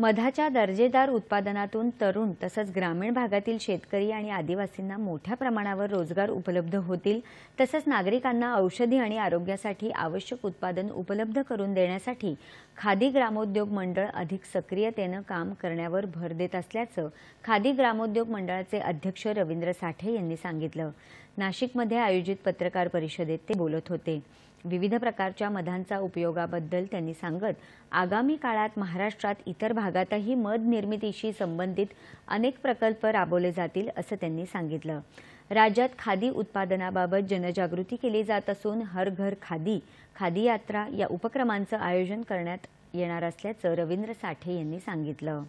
मधाच्या दर्जेदार उत्पादनातून तरुण तसंच ग्रामीण भागातील शेतकरी आणि आदिवासींना मोठ्या प्रमाणावर रोजगार उपलब्ध होतील तसंच नागरिकांना औषधी आणि आरोग्यासाठी आवश्यक उत्पादन उपलब्ध करून देण्यासाठी खादी ग्रामोद्योग मंडळ अधिक सक्रियतेनं काम करण्यावर भर देत असल्याचं खादी ग्रामोद्योग मंडळाचे अध्यक्ष रवींद्र साठे यांनी सांगितलं नाशिकमध्ये आयोजित पत्रकार परिषदेत ते बोलत होते विविध प्रकारच्या मधांचा उपयोगाबद्दल त्यांनी सांगत आगामी काळात महाराष्ट्रात इतर भागातही मध निर्मितीशी संबंधित अनेक प्रकल्प राबवले जातील असं त्यांनी सांगितलं राज्यात खादी उत्पादनाबाबत जनजागृती केली जात असून हर घर खादी खादी यात्रा या उपक्रमांचं आयोजन करण्यात येणार असल्याचं रवींद्र साठे यांनी सांगितलं